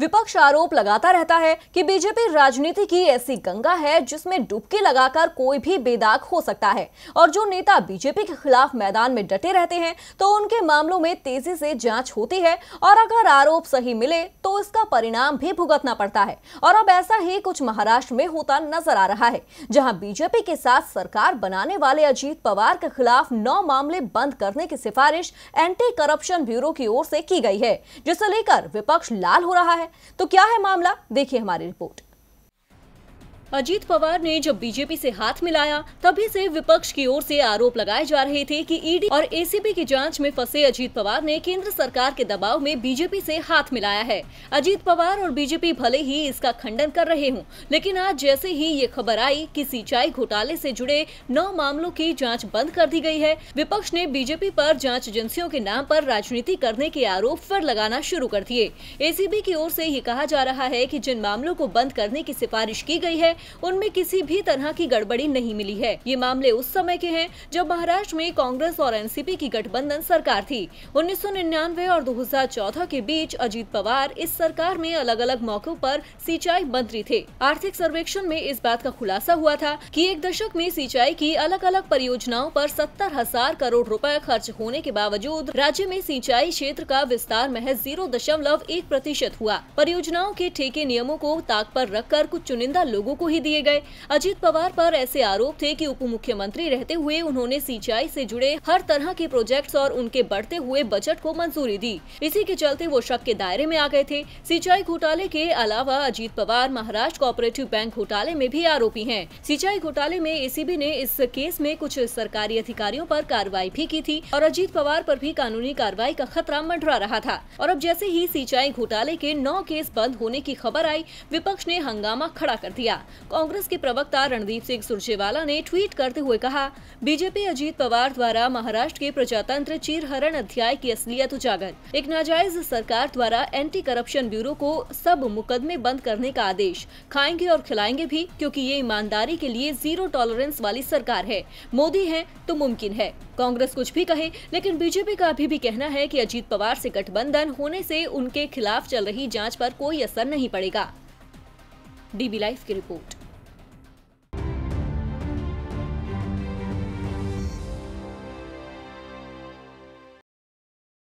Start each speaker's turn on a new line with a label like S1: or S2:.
S1: विपक्ष आरोप लगाता रहता है कि बीजेपी राजनीति की ऐसी गंगा है जिसमें डुबकी लगाकर कोई भी बेदाग हो सकता है और जो नेता बीजेपी के खिलाफ मैदान में डटे रहते हैं तो उनके मामलों में तेजी से जांच होती है और अगर आरोप सही मिले तो इसका परिणाम भी भुगतना पड़ता है और अब ऐसा ही कुछ महाराष्ट्र में होता नजर आ रहा है जहाँ बीजेपी के साथ सरकार बनाने वाले अजीत पवार के खिलाफ नौ मामले बंद करने की सिफारिश एंटी करप्शन ब्यूरो की ओर से की गई है जिसे लेकर विपक्ष लाल हो रहा है तो क्या है मामला देखिए हमारी रिपोर्ट अजीत पवार ने जब बीजेपी से हाथ मिलाया तभी से विपक्ष की ओर से आरोप लगाए जा रहे थे कि ईडी और एसीबी की जांच में फंसे अजीत पवार ने केंद्र सरकार के दबाव में बीजेपी से हाथ मिलाया है अजीत पवार और बीजेपी भले ही इसका खंडन कर रहे हों लेकिन आज जैसे ही ये खबर आई कि सिंचाई घोटाले से जुड़े नौ मामलों की जाँच बंद कर दी गयी है विपक्ष ने बीजेपी आरोप जाँच एजेंसियों के नाम आरोप राजनीति करने के आरोप फिर लगाना शुरू कर दिए ए की ओर ऐसी ये कहा जा रहा है की जिन मामलों को बंद करने की सिफारिश की गयी है उनमें किसी भी तरह की गड़बड़ी नहीं मिली है ये मामले उस समय के हैं जब महाराष्ट्र में कांग्रेस और एनसीपी की गठबंधन सरकार थी 1999 और 2014 के बीच अजीत पवार इस सरकार में अलग अलग मौकों पर सिंचाई मंत्री थे आर्थिक सर्वेक्षण में इस बात का खुलासा हुआ था की एक दशक में सिंचाई की अलग अलग परियोजनाओं पर सत्तर हजार करोड़ रूपए खर्च होने के बावजूद राज्य में सिंचाई क्षेत्र का विस्तार महज जीरो दशमलव एक प्रतिशत हुआ परियोजनाओं के ठेके नियमों को ताक पर रखकर कुछ चुनिंदा लोगों को ही दिए गए अजीत पवार पर ऐसे आरोप थे कि उप मुख्यमंत्री रहते हुए उन्होंने सिंचाई से जुड़े हर तरह के प्रोजेक्ट्स और उनके बढ़ते हुए बजट को मंजूरी दी इसी के चलते वो शक के दायरे में आ गए थे सिंचाई घोटाले के अलावा अजीत पवार महाराष्ट्र कोऑपरेटिव बैंक घोटाले में भी आरोपी है सिंचाई घोटाले में ए ने इस केस में कुछ सरकारी अधिकारियों आरोप कार्रवाई भी की थी और अजीत पवार आरोप भी कानूनी कार्रवाई का खतरा मंडरा रहा था और अब जैसे ही सिंचाई घोटाले के नौ केस बंद होने की खबर आई विपक्ष ने हंगामा खड़ा कर दिया कांग्रेस के प्रवक्ता रणदीप सिंह सुरजेवाला ने ट्वीट करते हुए कहा बीजेपी अजीत पवार द्वारा महाराष्ट्र के प्रजातंत्र चीरहरण अध्याय की असलियत उजागर एक नाजायज सरकार द्वारा एंटी करप्शन ब्यूरो को सब मुकदमे बंद करने का आदेश खाएंगे और खिलाएंगे भी क्यूँकी ये ईमानदारी के लिए जीरो टॉलरेंस वाली सरकार है मोदी है तो मुमकिन है कांग्रेस कुछ भी कहे लेकिन बीजेपी का अभी भी कहना है कि अजीत पवार से गठबंधन होने से उनके खिलाफ चल रही जांच पर कोई असर नहीं पड़ेगा डीबी लाइव की रिपोर्ट